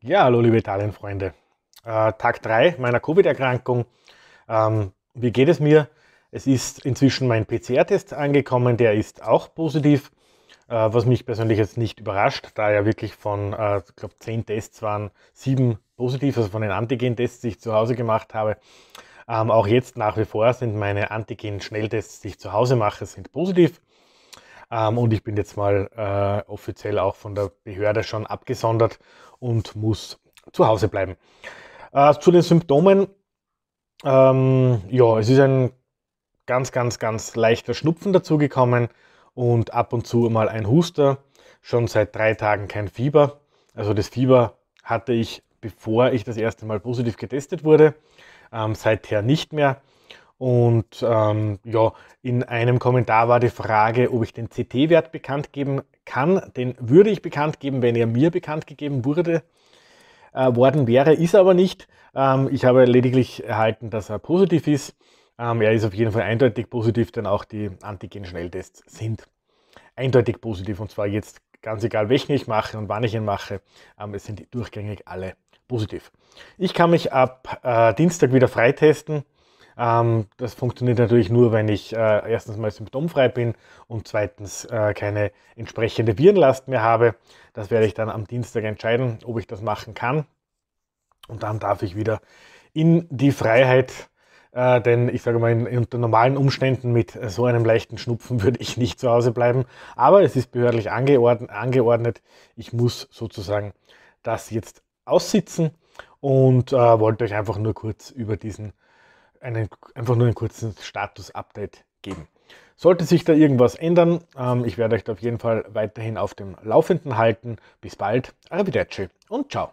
Ja, hallo liebe Italien-Freunde. Äh, Tag 3 meiner Covid-Erkrankung. Ähm, wie geht es mir? Es ist inzwischen mein PCR-Test angekommen, der ist auch positiv, äh, was mich persönlich jetzt nicht überrascht, da ja wirklich von, äh, ich glaube, 10 Tests waren sieben positiv, also von den Antigen-Tests, die ich zu Hause gemacht habe. Ähm, auch jetzt nach wie vor sind meine Antigen-Schnelltests, die ich zu Hause mache, sind positiv. Ähm, und ich bin jetzt mal äh, offiziell auch von der Behörde schon abgesondert und muss zu Hause bleiben. Äh, zu den Symptomen. Ähm, ja, es ist ein ganz, ganz, ganz leichter Schnupfen dazugekommen und ab und zu mal ein Huster. Schon seit drei Tagen kein Fieber. Also das Fieber hatte ich, bevor ich das erste Mal positiv getestet wurde. Ähm, seither nicht mehr. Und ähm, ja, in einem Kommentar war die Frage, ob ich den CT-Wert bekannt geben kann. Den würde ich bekannt geben, wenn er mir bekannt gegeben wurde, äh, worden wäre, ist aber nicht. Ähm, ich habe lediglich erhalten, dass er positiv ist. Ähm, er ist auf jeden Fall eindeutig positiv, denn auch die Antigen-Schnelltests sind eindeutig positiv. Und zwar jetzt ganz egal, welchen ich mache und wann ich ihn mache, ähm, es sind durchgängig alle positiv. Ich kann mich ab äh, Dienstag wieder freitesten. Ähm, das funktioniert natürlich nur, wenn ich äh, erstens mal symptomfrei bin und zweitens äh, keine entsprechende Virenlast mehr habe. Das werde ich dann am Dienstag entscheiden, ob ich das machen kann. Und dann darf ich wieder in die Freiheit äh, denn ich sage mal, in, unter normalen Umständen mit äh, so einem leichten Schnupfen würde ich nicht zu Hause bleiben. Aber es ist behördlich angeordnet. angeordnet. Ich muss sozusagen das jetzt aussitzen und äh, wollte euch einfach nur kurz über diesen einen, einfach nur einen kurzen Status-Update geben. Sollte sich da irgendwas ändern, ähm, ich werde euch da auf jeden Fall weiterhin auf dem Laufenden halten. Bis bald, Arrivederci und ciao.